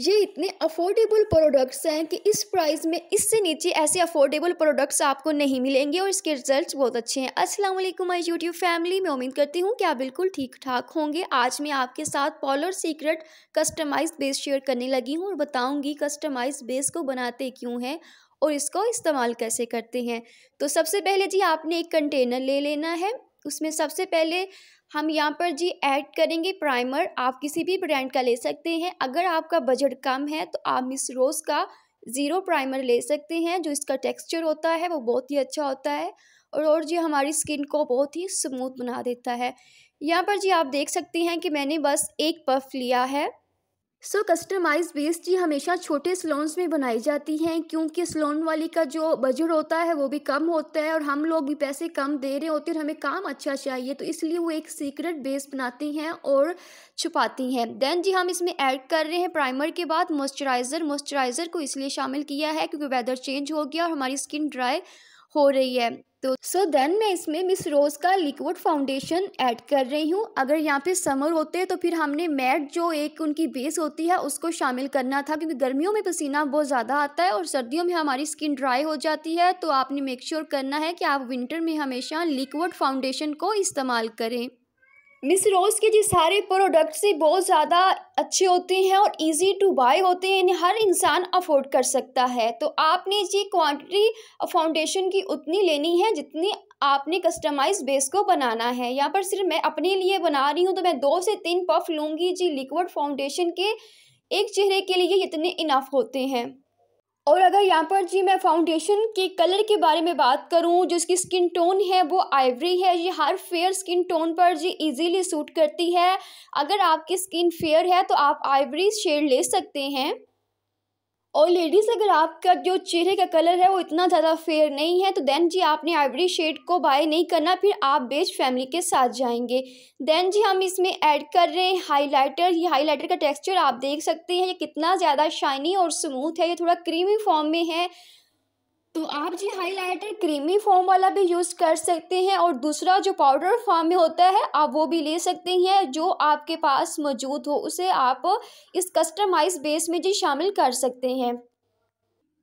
ये इतने affordable products हैं कि इस प्राइस में इससे नीचे ऐसे अफोर्डेबल प्रोडक्ट्स आपको नहीं मिलेंगे और इसके रिजल्ट्स बहुत अच्छे हैं अस्सलाम वालेकुम माय यूट्यूब फैमिली मैं उम्मीद करती हूँ कि आप बिल्कुल ठीक ठाक होंगे आज मैं आपके साथ parlour secret customize base share करने लगी हूँ और बताऊँगी कस्टमाइज बेस को बनाते क्यों हैं और इसको इस्तेमाल कैसे करते हैं तो सबसे पहले जी आपने एक कंटेनर ले लेना है उसमें सबसे पहले हम यहाँ पर जी ऐड करेंगे प्राइमर आप किसी भी ब्रांड का ले सकते हैं अगर आपका बजट कम है तो आप मिस रोज़ का ज़ीरो प्राइमर ले सकते हैं जो इसका टेक्सचर होता है वो बहुत ही अच्छा होता है और और जी हमारी स्किन को बहुत ही स्मूथ बना देता है यहाँ पर जी आप देख सकते हैं कि मैंने बस एक पफ लिया है सो कस्टमाइज बेस टी हमेशा छोटे स्लोन्स में बनाई जाती हैं क्योंकि स्लोन वाली का जो बजट होता है वो भी कम होता है और हम लोग भी पैसे कम दे रहे होते हैं और हमें काम अच्छा चाहिए तो इसलिए वो एक सीक्रेट बेस बनाती हैं और छुपाती हैं देन जी हम इसमें ऐड कर रहे हैं प्राइमर के बाद मॉइस्चराइज़र मॉइस्चराइज़र को इसलिए शामिल किया है क्योंकि वेदर चेंज हो गया और हमारी स्किन ड्राई हो रही है तो सो so देन मैं इसमें मिस रोज़ का लिक्विड फाउंडेशन ऐड कर रही हूँ अगर यहाँ पे समर होते तो फिर हमने मैट जो एक उनकी बेस होती है उसको शामिल करना था क्योंकि गर्मियों में पसीना बहुत ज़्यादा आता है और सर्दियों में हमारी स्किन ड्राई हो जाती है तो आपने मेक श्योर sure करना है कि आप विंटर में हमेशा लिक्विड फाउंडेशन को इस्तेमाल करें मिस रोज़ के जी सारे प्रोडक्ट्स ही बहुत ज़्यादा अच्छे होते हैं और इजी टू बाय होते हैं इन्हें हर इंसान अफोर्ड कर सकता है तो आपने जी क्वांटिटी फाउंडेशन की उतनी लेनी है जितनी आपने कस्टमाइज बेस को बनाना है यहाँ पर सिर्फ मैं अपने लिए बना रही हूँ तो मैं दो से तीन पफ लूँगी जी लिक्विड फाउंडेशन के एक चेहरे के लिए इतने इनफ होते हैं और अगर यहाँ पर जी मैं फाउंडेशन के कलर के बारे में बात करूँ जो इसकी स्किन टोन है वो आइवरी है ये हर फेयर स्किन टोन पर जी इजीली सूट करती है अगर आपकी स्किन फेयर है तो आप आइवरी शेड ले सकते हैं और लेडीज़ अगर आपका जो चेहरे का कलर है वो इतना ज़्यादा फेयर नहीं है तो देन जी आपने आइवरी शेड को बाय नहीं करना फिर आप बेज फैमिली के साथ जाएंगे देन जी हम इसमें ऐड कर रहे हैं हाइलाइटर ये हाइलाइटर का टेक्सचर आप देख सकते हैं ये कितना ज़्यादा शाइनी और स्मूथ है ये थोड़ा क्रीमी फॉर्म में है तो आप जी हाइलाइटर क्रीमी फॉर्म वाला भी यूज़ कर सकते हैं और दूसरा जो पाउडर फॉर्म में होता है आप वो भी ले सकते हैं जो आपके पास मौजूद हो उसे आप इस कस्टमाइज बेस में जी शामिल कर सकते हैं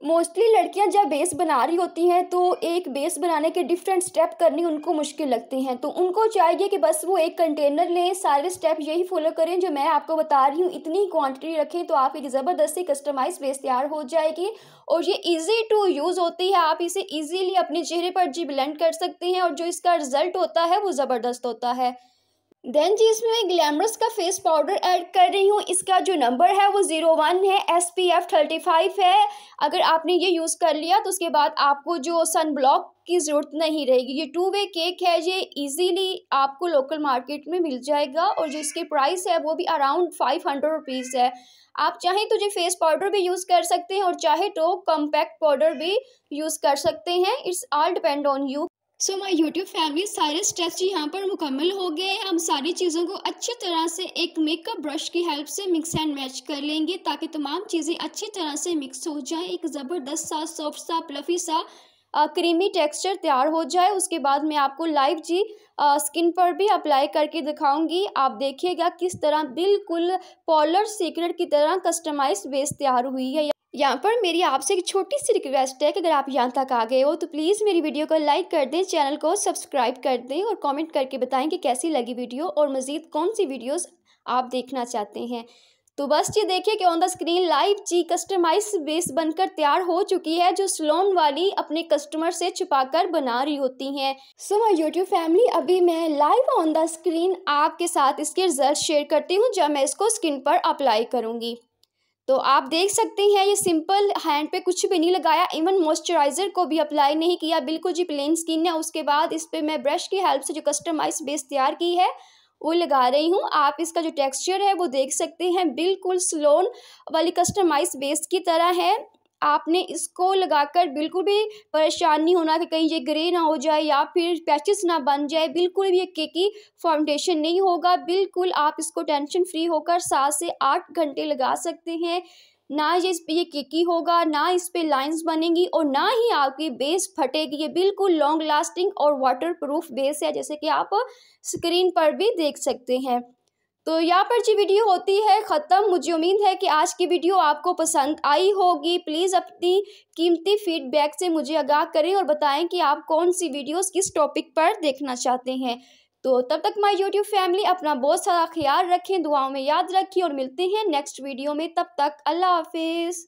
मोस्टली लड़कियां जब बेस बना रही होती हैं तो एक बेस बनाने के डिफरेंट स्टेप करने उनको मुश्किल लगते हैं तो उनको चाहिए कि बस वो एक कंटेनर लें सारे स्टेप यही फॉलो करें जो मैं आपको बता रही हूँ इतनी क्वांटिटी रखें तो आप एक ज़बरदस्ती कस्टमाइज बेस तैयार हो जाएगी और ये इजी टू यूज़ होती है आप इसे ईजीली अपने चेहरे पर जी ब्लेंड कर सकते हैं और जो इसका रिज़ल्ट होता है वो ज़बरदस्त होता है देन जी इसमें मैं ग्लैमरस का फेस पाउडर ऐड कर रही हूँ इसका जो नंबर है वो ज़ीरो वन है S P F thirty five है अगर आपने ये यूज़ कर लिया तो उसके बाद आपको जो सन ब्लॉक की ज़रूरत नहीं रहेगी ये टू वे केक है ये इजीली आपको लोकल मार्केट में मिल जाएगा और जो इसकी प्राइस है वो भी अराउंड फाइव हंड्रेड रुपीज़ है आप चाहें तो ये फेस पाउडर भी यूज़ कर सकते हैं और चाहे तो कम्पैक्ट पाउडर भी यूज़ कर सकते हैं it's all depend on you so my YouTube family सारे स्टेप्स यहाँ पर मुकम्मल हो गए हैं हम सारी चीज़ों को अच्छी तरह से एक मेकअप ब्रश की हेल्प से मिक्स एंड मैच कर लेंगे ताकि तमाम चीज़ें अच्छी तरह से मिक्स हो जाए एक ज़बरदस्त सा सॉफ्ट सा प्लफी सा आ, क्रीमी टेक्सचर तैयार हो जाए उसके बाद मैं आपको लाइव जी आ, स्किन पर भी अप्लाई करके दिखाऊंगी आप देखिएगा किस तरह बिल्कुल पॉलर सीक्रेट की तरह कस्टमाइज बेस तैयार हुई है यहाँ पर मेरी आपसे एक छोटी सी रिक्वेस्ट है कि अगर आप यहाँ तक आ गए हो तो प्लीज़ मेरी वीडियो को लाइक कर दें चैनल को सब्सक्राइब कर दें और कमेंट करके बताएं कि कैसी लगी वीडियो और मज़ीद कौन सी वीडियोस आप देखना चाहते हैं तो बस ये देखिए कि ऑन द स्क्रीन लाइव जी कस्टमाइज बेस बनकर तैयार हो चुकी है जो स्लोन वाली अपने कस्टमर से छुपाकर बना रही होती हैं सो माय यूट्यूब फैमिली अभी मैं लाइव ऑन द स्क्रीन आपके साथ इसके रिजल्ट शेयर करती हूँ जब मैं इसको स्किन पर अप्लाई करूँगी तो आप देख सकते हैं ये सिंपल हैंड पे कुछ भी नहीं लगाया इवन मॉइस्चराइज़र को भी अप्लाई नहीं किया बिल्कुल जी प्लेन स्किन है उसके बाद इस पर मैं ब्रश की हेल्प से जो कस्टमाइज बेस तैयार की है वो लगा रही हूँ आप इसका जो टेक्सचर है वो देख सकते हैं बिल्कुल स्लोन वाली कस्टमाइज बेस की तरह है आपने इसको लगाकर बिल्कुल भी परेशान नहीं होना कि कहीं ये ग्रे ना हो जाए या फिर पैचेस ना बन जाए बिल्कुल भी ये केकी फाउंडेशन नहीं होगा बिल्कुल आप इसको टेंशन फ्री होकर सात से आठ घंटे लगा सकते हैं ना ये इस पर ये केकी होगा ना इस पर लाइन्स बनेंगी और ना ही आपकी बेस फटेगी ये बिल्कुल लॉन्ग लास्टिंग और वाटर प्रूफ बेस है जैसे कि आप स्क्रीन पर भी देख सकते हैं तो यहाँ पर जी वीडियो होती है ख़त्म मुझे उम्मीद है कि आज की वीडियो आपको पसंद आई होगी प्लीज़ अपनी कीमती फीडबैक से मुझे आगाह करें और बताएं कि आप कौन सी वीडियोस किस टॉपिक पर देखना चाहते हैं तो तब तक माय यूट्यूब फैमिली अपना बहुत सारा ख्याल रखें दुआओं में याद रखें और मिलते हैं नेक्स्ट वीडियो में तब तक अल्लाह हाफिज़